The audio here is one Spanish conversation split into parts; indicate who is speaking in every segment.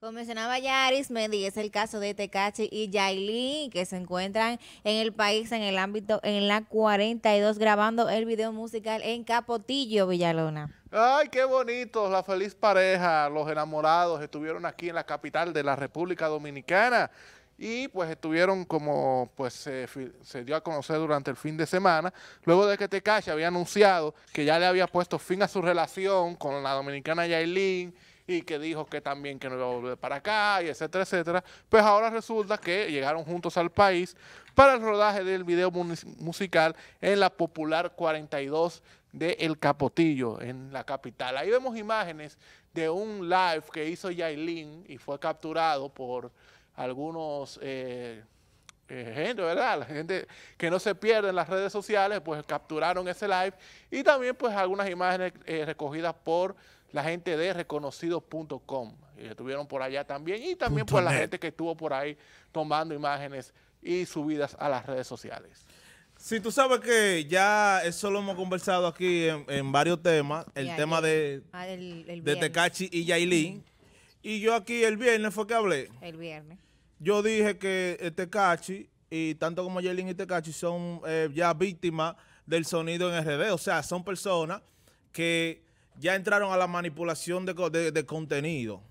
Speaker 1: Como mencionaba ya Arismendi, es el caso de Tecachi y Yailin, que se encuentran en el país en el ámbito en la 42 grabando el video musical en Capotillo, Villalona.
Speaker 2: Ay, qué bonito, la feliz pareja, los enamorados estuvieron aquí en la capital de la República Dominicana y pues estuvieron como pues se, dio a conocer durante el fin de semana, luego de que Tecachi había anunciado que ya le había puesto fin a su relación con la dominicana Yailin, y que dijo que también que no iba a volver para acá, y etcétera, etcétera. Pues ahora resulta que llegaron juntos al país para el rodaje del video musical en la popular 42 de El Capotillo, en la capital. Ahí vemos imágenes de un live que hizo Yailin y fue capturado por algunos... Eh, eh, gente, ¿verdad? La gente que no se pierde en las redes sociales, pues capturaron ese live y también pues algunas imágenes eh, recogidas por la gente de reconocidos.com. Eh, estuvieron por allá también. Y también por la gente que estuvo por ahí tomando imágenes y subidas a las redes sociales.
Speaker 3: Si tú sabes que ya eso lo hemos conversado aquí en, varios temas. El tema de,
Speaker 1: ah, de Tecachi
Speaker 3: y Yailin. Y yo aquí el viernes fue que hablé. El viernes. Yo dije que eh, Tecachi y tanto como Yailin y Tekachi son eh, ya víctimas del sonido en RD. O sea, son personas que ya entraron a la manipulación de, contenido. O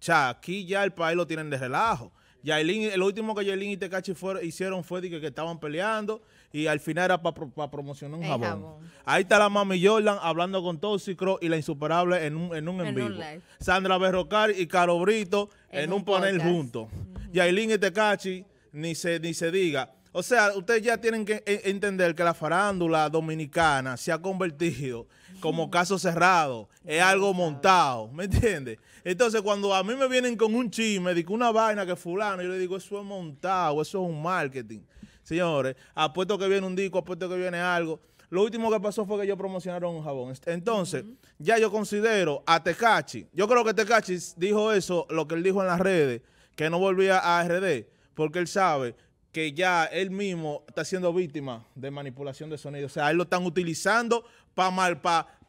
Speaker 3: sea, aquí ya el país lo tienen de relajo. Yailin, el último que Yailin y Tecachi hicieron fue que, estaban peleando y al final era para promocionar un jabón. Ahí está la mami Jordan hablando con Toxicro y la insuperable en un en, vivo. Sandra Berrocar y Caro Brito en, un, panel juntos. Mm. Yailin y Tecachi ni se, ni se diga. O sea, ustedes ya tienen que e, entender que la farándula dominicana se ha convertido como caso cerrado, es algo montado, ¿me entiendes? Entonces, cuando a mí me vienen con un chisme, digo una vaina que fulano, yo le digo, eso es montado, eso es un marketing. Señores, apuesto que viene un disco, apuesto que viene algo. Lo último que pasó fue que ellos promocionaron un jabón. Entonces, ya yo considero a Tecachi. Yo creo que Tecachi dijo eso, lo que él dijo en las redes, que no volvía a RD, porque él sabe que ya él mismo está siendo víctima de manipulación de sonido. O sea, él lo están utilizando para mal,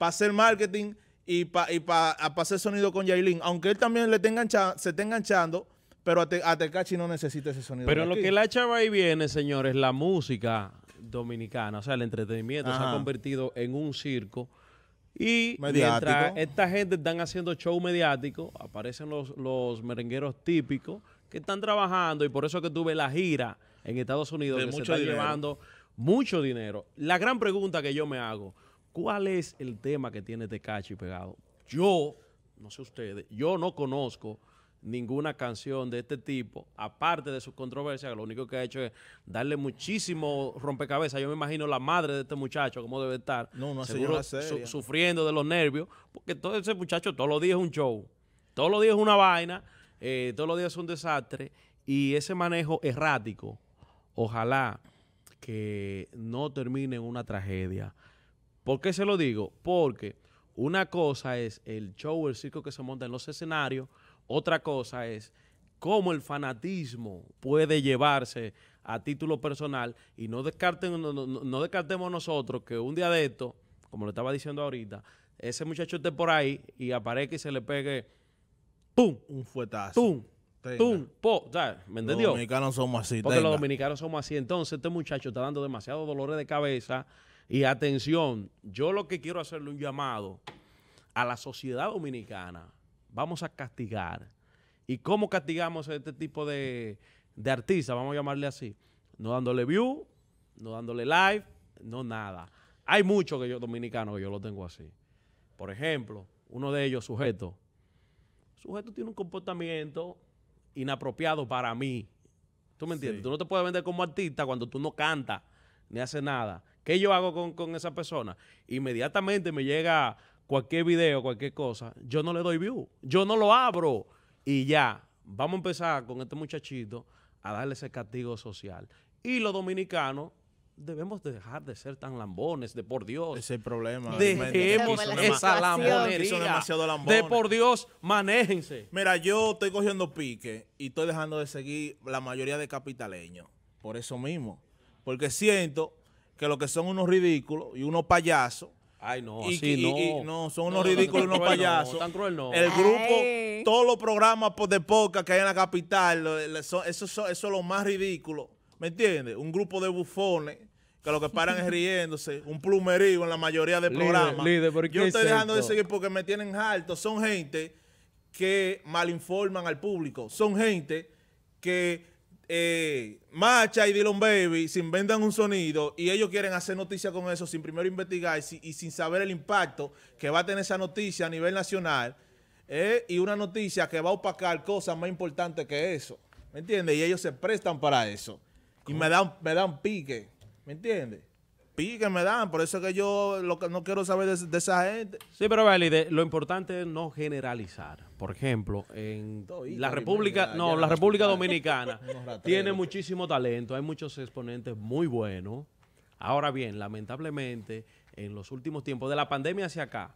Speaker 3: hacer marketing y para hacer sonido con Yailin. Aunque él también le tenga se está enganchando, pero a Atecachi no necesita ese sonido. Pero lo que
Speaker 4: la chava ahí viene, señores, la música dominicana, o sea, el entretenimiento se ha convertido en un circo. Y mediático. mientras esta gente están haciendo show mediático, aparecen los, los merengueros típicos que están trabajando y por eso que tuve la gira en Estados Unidos que se está llevando mucho dinero. La gran pregunta que yo me hago, ¿Cuál es el tema que tiene Tecachi este pegado? Yo, no sé ustedes, yo no conozco ninguna canción de este tipo, aparte de sus controversias, lo único que ha hecho es darle muchísimo rompecabezas. Yo me imagino la madre de este muchacho, cómo debe estar, seguro, sufriendo de los nervios, porque todo ese muchacho todos los días es un show, todos los días es una vaina, eh, todos los días es un desastre, y ese manejo errático, ojalá que no termine en una tragedia. ¿Por qué se lo digo? Porque una cosa es el show, el circo que se monta en los escenarios, otra cosa es cómo el fanatismo puede llevarse a título personal y no, descarten, no, descartemos nosotros que un día de esto, como lo estaba diciendo ahorita, ese muchacho esté por ahí y aparezca y se le pegue ¡pum! un fuetazo. ¡pum! ¡pum! Po, ¿Me entendió? Los dominicanos somos así. Porque los dominicanos somos así. Entonces, este muchacho está dando demasiados dolores de cabeza y atención, yo lo que quiero hacerle un llamado a la sociedad dominicana, vamos a castigar. ¿Y cómo castigamos a este tipo de, de artistas? Vamos a llamarle así. No dándole view, no dándole live, no nada. Hay muchos que yo, dominicanos, que yo lo tengo así. Por ejemplo, uno de ellos, sujeto. Sujeto tiene un comportamiento inapropiado para mí. ¿Tú me entiendes? Tú no te puedes vender como artista cuando tú no cantas ni haces nada. ¿Qué yo hago con, con esa persona? Inmediatamente me llega cualquier video, cualquier cosa, yo no le doy view, yo no lo abro y ya, vamos a empezar con este muchachito a darle ese castigo social. Y los dominicanos debemos dejar de ser tan lambones, de por Dios. Ese es el problema. Dejemos esa lambonería. demasiado De por Dios, manéjense.
Speaker 3: Mira, yo estoy cogiendo pique y estoy dejando de seguir la mayoría de capitaleños. Por eso mismo. Porque siento que lo que son unos ridículos y unos payasos.
Speaker 4: Ay, no, así no. no, son unos ridículos y unos payasos. El grupo,
Speaker 3: todos los programas pues, de poca que hay en la capital, eso, eso, es lo más ridículo. ¿Me entiendes? Un grupo de bufones que lo que paran es riéndose, un plumerío en la mayoría de programas. Yo estoy dejando de seguir porque me tienen alto. Son gente que malinforman al público. Son gente que eh, Macha y Dylan Baby se inventan un sonido y ellos quieren hacer noticia con eso sin primero investigar y, sin saber el impacto que va a tener esa noticia a nivel nacional eh, y una noticia que va a opacar cosas más importantes que eso. ¿Me entiendes? Y ellos se prestan para eso. Y me dan, me dan pique. ¿Me entiendes? que me dan. Por eso que yo lo que no quiero saber de, esa
Speaker 4: gente. Sí, pero lo importante es no generalizar. Por ejemplo, en la República, no, la República Dominicana tiene muchísimo talento, hay muchos exponentes muy buenos. Ahora bien, lamentablemente, en los últimos tiempos, de la pandemia hacia acá,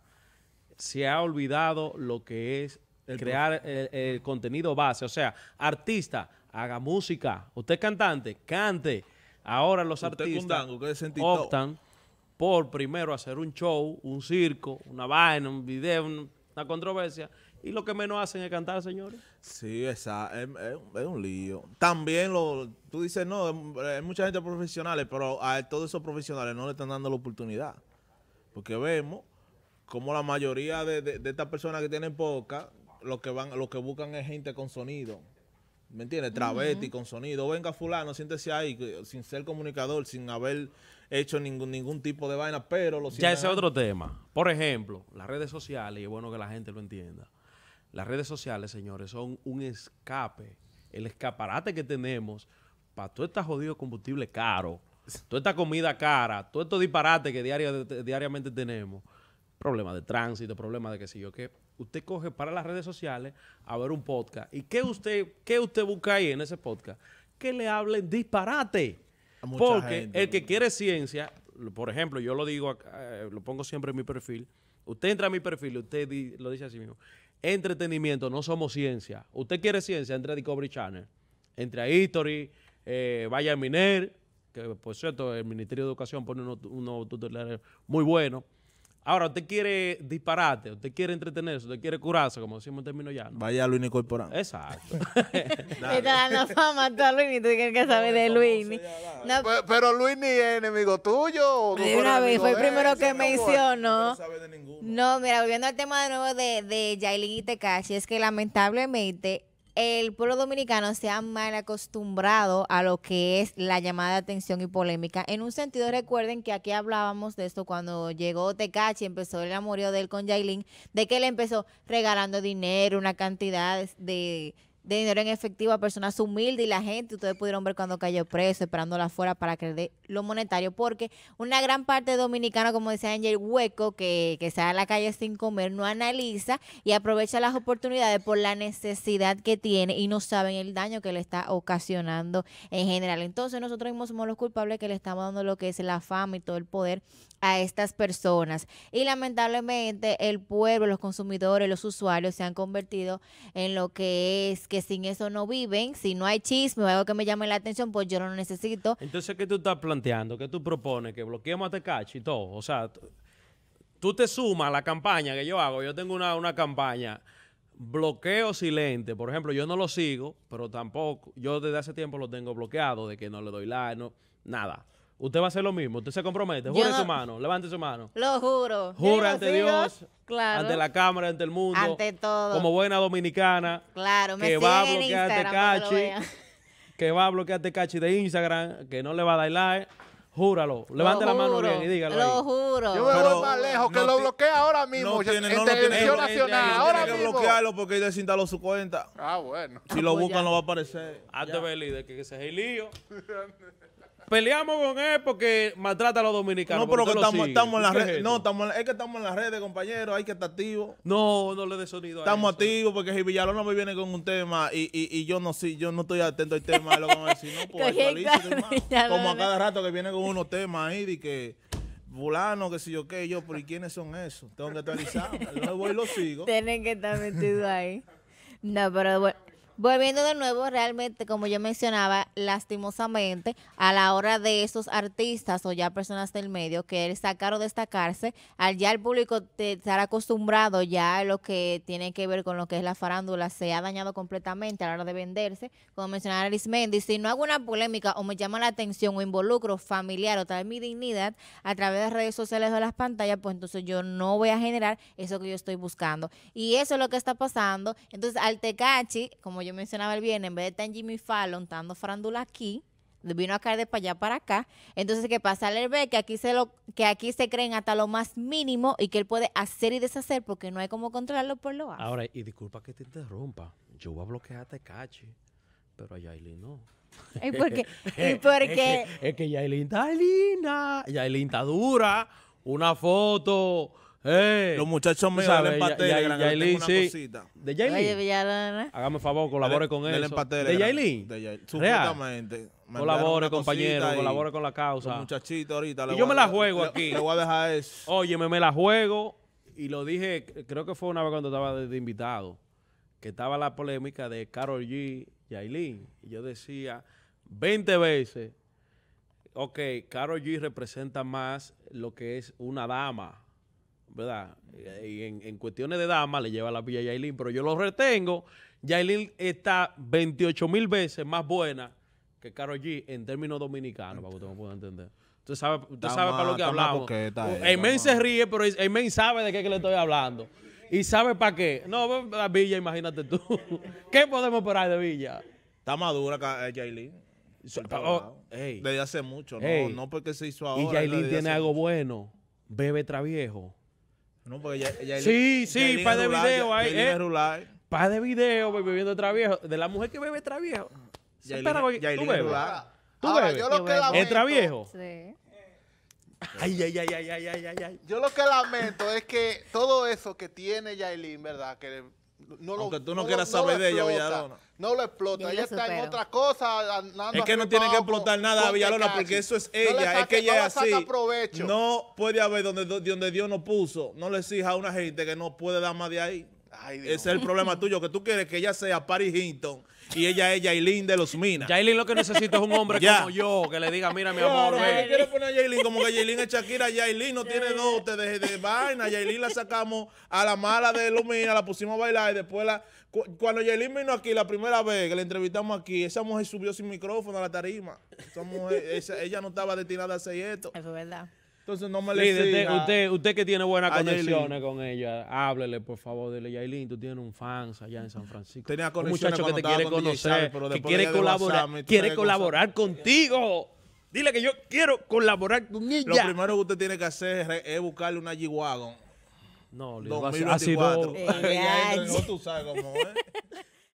Speaker 4: se ha olvidado lo que es crear el, el, contenido base. O sea, artista, haga música. Usted cantante, cante. Ahora los artistas optan por primero hacer un show, un circo, una vaina, un video, una controversia, y lo que menos hacen es cantar, señores.
Speaker 3: Sí, es, un lío. También,
Speaker 4: lo, tú dices, no, hay mucha gente profesional,
Speaker 3: pero a todos esos profesionales no le están dando la oportunidad. Porque vemos como la mayoría de, estas personas que tienen poca, lo que, van, lo que buscan es gente con sonido. ¿me entiendes? Travesti, con sonido. Venga fulano, siéntese ahí, sin ser comunicador, sin haber hecho ningún, ningún tipo de vaina, pero lo Ya ese es otro tema.
Speaker 4: Por ejemplo, las redes sociales, y es bueno que la gente lo entienda. Las redes sociales, señores, son un escape, el escaparate que tenemos para todo este jodido combustible caro, toda esta comida cara, todo estos disparate que diariamente tenemos problemas de tránsito, problemas de qué sé yo que Usted coge para las redes sociales a ver un podcast. ¿Y qué usted, qué usted busca ahí en ese podcast? Que le hablen disparate. Porque el que quiere ciencia, por ejemplo, yo lo digo, eh, lo pongo siempre en mi perfil. Usted entra a mi perfil, usted lo dice así mismo. Entretenimiento, no somos ciencia. Usted quiere ciencia, entre a Discovery Channel, entre a History, eh, vaya a Miner, que por cierto el Ministerio de Educación pone unos, unos tutoriales muy buenos. Ahora, usted quiere disparate, usted quiere entretenerse, usted quiere curarse, como decimos en términos ya.
Speaker 3: Vaya a Luini Corporán.
Speaker 4: Exacto.
Speaker 1: Te está dando fama a Luini, tú tienes que saber de Luini. Pero, pero Luini es
Speaker 2: enemigo tuyo. vez, fue el primero que mencionó.
Speaker 1: No mira, volviendo al tema de nuevo de, de Yailin y Tekashi, es que lamentablemente el pueblo dominicano se ha mal acostumbrado a lo que es la llamada de atención y polémica. En un sentido, recuerden que aquí hablábamos de esto cuando llegó Tecachi, empezó el amorío de él con Jailin, de que él empezó regalando dinero, una cantidad de de dinero en efectivo a personas humildes y la gente, ustedes pudieron ver cuando cayó preso, esperándola afuera para que le dé lo monetario, porque una gran parte dominicana como decía Ángel, hueco, que, que sale a la calle sin comer, no analiza y aprovecha las oportunidades por la necesidad que tiene y no saben el daño que le está ocasionando en general. Entonces nosotros mismos somos los culpables que le estamos dando lo que es la fama y todo el poder a estas personas. Y lamentablemente el pueblo, los consumidores, los usuarios se han convertido en lo que es que sin eso no viven. Si no hay chisme o algo que me llame la atención, pues yo no lo necesito.
Speaker 4: Entonces, ¿qué tú estás planteando? ¿Qué tú propones? ¿Que bloqueemos a Tecachi y todo? O sea, tú te sumas a la campaña que yo hago. Yo tengo una, una campaña bloqueo silente. Por ejemplo, yo no lo sigo, pero tampoco, yo desde hace tiempo lo tengo bloqueado, de que no le doy like, no, nada. Usted va a hacer lo mismo, usted se compromete. Jure su mano, levante su mano. Lo
Speaker 1: juro. Jure ante Dios, claro. ante la
Speaker 4: cámara, ante el mundo. Ante todo. Como buena dominicana.
Speaker 1: Claro, me Que va a
Speaker 4: bloquear a Tecachi. Que va a bloquear a de Instagram, que no le va a dar like. Júralo. Levante la mano bien y dígalo. Lo
Speaker 2: juro. Yo me voy más lejos, que lo bloquee ahora
Speaker 4: mismo. No tiene, no, televisión tiene, nacional. Tiene, tiene que bloquearlo
Speaker 3: porque él desinstaló su cuenta.
Speaker 4: Ah, bueno. Si lo pues buscan, no va a aparecer. Hazte ver, líder, que, que se es el lío. peleamos con él porque maltrata a los dominicanos. No, pero estamos, en las redes. no,
Speaker 3: estamos, es que estamos en las redes, compañeros Hay que estar activos. No, no le dé sonido Estamos activos porque si Villalona me viene con un tema y, yo no sí, yo no estoy atento al tema Como a cada rato que viene con unos temas ahí de que fulano, que si yo qué, yo, pero ¿y quiénes son esos? Tengo que actualizar. Luego voy y lo sigo.
Speaker 1: Tienen que estar metidos ahí. No, pero bueno. Volviendo de nuevo, realmente, como yo mencionaba, lastimosamente, a la hora de esos artistas o ya personas del medio que sacar o destacarse, al ya el público estar acostumbrado ya a lo que tiene que ver con lo que es la farándula, se ha dañado completamente a la hora de venderse. Como mencionaba Arismendi, si no hago una polémica o me llama la atención o involucro familiar o tal mi dignidad a través de redes sociales o de las pantallas, pues entonces yo no voy a generar eso que yo estoy buscando. Y eso es lo que está pasando. Entonces, al Tecachi, como yo mencionaba el bien, en vez de estar en Jimmy Fallon, dando frándula aquí, vino a caer de para allá para acá. Entonces, ¿qué pasa? Él ve que aquí se lo, que aquí se creen hasta lo más mínimo y que él puede hacer y deshacer porque no hay como controlarlo por pues lo alto.
Speaker 4: Ahora, y disculpa que te interrumpa, yo voy a bloquear a cache pero a Yailin no.
Speaker 1: ¿Y por qué? es que,
Speaker 4: es que Yailin está linda, Yailin está dura, una foto los muchachos me salen para empate de De Hágame favor, colabore con él. De Yailin. Supuestamente. Colabore, compañero, colabore con la causa. Muchachito, ahorita. yo me la juego aquí. Le voy a dejar eso. Óyeme, me la juego. Y lo dije, creo que fue una vez cuando estaba de, invitado, que estaba la polémica de Carol G y Yailin. Y yo decía 20 veces, ok, Carol G representa más lo que es una dama ¿verdad? Eh, y en, en, cuestiones de dama le lleva la villa a Yailin, pero yo lo retengo. Yailin está 28 mil veces más buena que Carol G en términos dominicanos, para que usted me pueda entender. Usted sabe, para lo que hablamos. Amen oh, se ríe, pero Amen sabe de qué le estoy hablando. ¿Y sabe para qué? No, la Villa, imagínate tú. ¿Qué podemos esperar de Villa? Está madura que eh, oh, Desde hace mucho, no, no porque se hizo ahora. Y Yailin tiene algo bueno. Bebe Traviejo
Speaker 3: no, porque ya, sí, sí, ya eh, eh. de video ahí. Eh,
Speaker 4: video de video bebiendo traviejo. De la mujer que bebe traviejo. Ya tú bebes. Tú Yo lo que lamento, ¿Es traviejo?
Speaker 2: Ay, ay, ay, ay, ay, ay, Yo lo que lamento es que todo eso que tiene Yailin, ¿verdad? Que no tú no, quieras saber de ella, Villalona. No lo explota. Ella está en otra cosa. Es que no tiene que explotar nada a Villalona porque eso es ella. es que ella es así.
Speaker 3: No puede haber donde, donde Dios no puso. No le exija a una gente que no puede dar más de ahí. Ese es el problema tuyo, que tú quieres que ella sea Paris Hinton
Speaker 4: y ella es Jailin de los Minas. Jailin lo que necesita es un hombre como yo que le diga, mira, mi amor. poner
Speaker 3: a como que Jailin es Shakira, Jailin no tiene dote de, vaina. Jailin la sacamos a la mala de los Minas, la pusimos a bailar y después la. cuando Jailin vino aquí la primera vez que la entrevistamos aquí, esa mujer subió sin micrófono a la tarima. Esa mujer, ella no estaba destinada a hacer esto. Eso es verdad. Entonces no
Speaker 4: me le usted, usted, que tiene buenas conexiones con ella, háblele, por favor, dile, Yailin, tú tienes un fans allá en San Francisco. Tenía un muchacho que te quiere conocer, pero que quiere colaborar, quiere colaborar contigo. Dile que yo
Speaker 3: quiero colaborar con ella. Lo primero que usted tiene que hacer es, buscarle una g No, le 2024. Así, Ya. tú sabes cómo
Speaker 1: es.